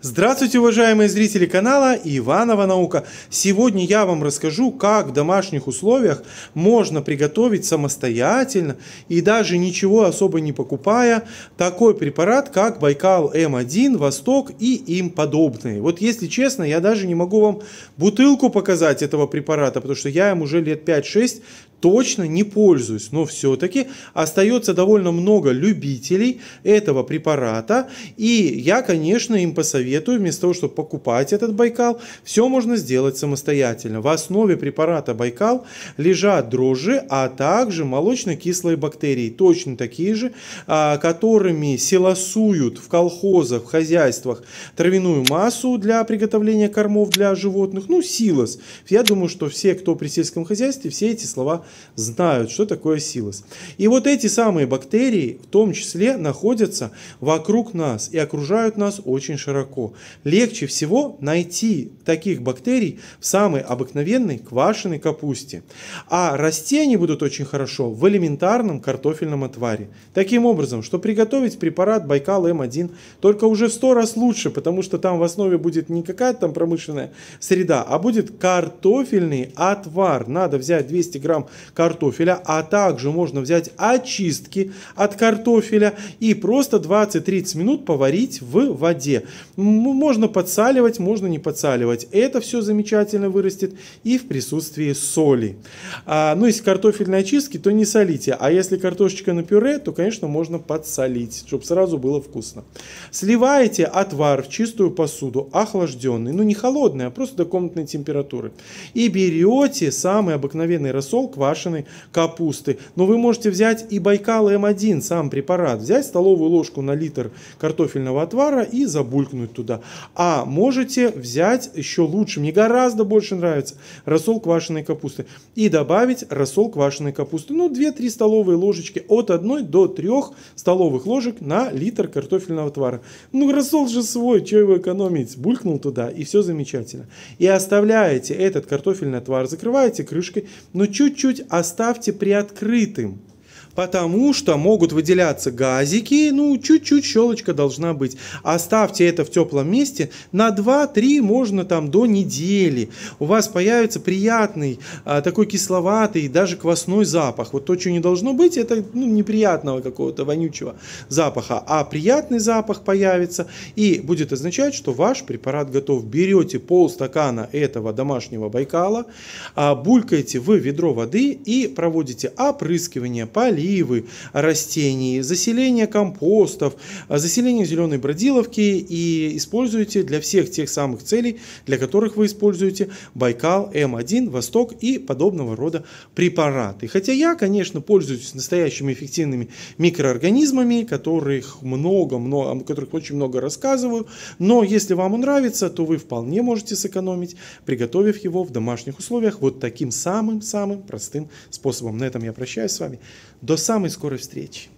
Здравствуйте, уважаемые зрители канала Иванова Наука. Сегодня я вам расскажу, как в домашних условиях можно приготовить самостоятельно и даже ничего особо не покупая такой препарат, как Байкал М1, Восток и им подобные. Вот если честно, я даже не могу вам бутылку показать этого препарата, потому что я им уже лет 5-6 точно не пользуюсь, но все-таки остается довольно много любителей этого препарата, и я, конечно, им посоветую, вместо того, чтобы покупать этот Байкал, все можно сделать самостоятельно. В основе препарата Байкал лежат дрожжи, а также молочно-кислые бактерии, точно такие же, а, которыми силосуют в колхозах, в хозяйствах травяную массу для приготовления кормов для животных, ну, силос. Я думаю, что все, кто при сельском хозяйстве, все эти слова знают, что такое силос. И вот эти самые бактерии в том числе находятся вокруг нас и окружают нас очень широко. Легче всего найти таких бактерий в самой обыкновенной квашеной капусте. А растения будут очень хорошо в элементарном картофельном отваре. Таким образом, что приготовить препарат Байкал М1 только уже в 100 раз лучше, потому что там в основе будет не какая-то там промышленная среда, а будет картофельный отвар. Надо взять 200 грамм картофеля, а также можно взять очистки от картофеля и просто 20-30 минут поварить в воде. Можно подсаливать, можно не подсаливать. Это все замечательно вырастет и в присутствии соли. А, ну, если картофельные очистки, то не солите, а если картошечка на пюре, то, конечно, можно подсолить, чтобы сразу было вкусно. Сливаете отвар в чистую посуду, охлажденный, ну не холодный, а просто до комнатной температуры. И берете самый обыкновенный рассол, квас квашеной капусты. Но вы можете взять и Байкал М1, сам препарат, взять столовую ложку на литр картофельного отвара и забулькнуть туда. А можете взять еще лучше, мне гораздо больше нравится, рассол квашеной капусты и добавить рассол квашеной капусты. Ну, 2-3 столовые ложечки от 1 до 3 столовых ложек на литр картофельного отвара. Ну, рассол же свой, что его экономить? Булькнул туда, и все замечательно. И оставляете этот картофельный отвар, закрываете крышкой, но чуть-чуть чуть оставьте приоткрытым потому что могут выделяться газики, ну, чуть-чуть щелочка должна быть. Оставьте это в теплом месте на 2-3, можно там до недели. У вас появится приятный, а, такой кисловатый, даже квасной запах. Вот то, что не должно быть, это ну, неприятного какого-то вонючего запаха, а приятный запах появится и будет означать, что ваш препарат готов. Берете полстакана этого домашнего Байкала, а, булькаете в ведро воды и проводите опрыскивание, поливание, поливы растений, заселение компостов, а, заселение зеленой бродиловки и используйте для всех тех самых целей, для которых вы используете Байкал, М1, Восток и подобного рода препараты. Хотя я, конечно, пользуюсь настоящими эффективными микроорганизмами, которых много, много, о которых очень много рассказываю, но если вам он нравится, то вы вполне можете сэкономить, приготовив его в домашних условиях вот таким самым-самым простым способом. На этом я прощаюсь с вами. До до самой скорой встречи.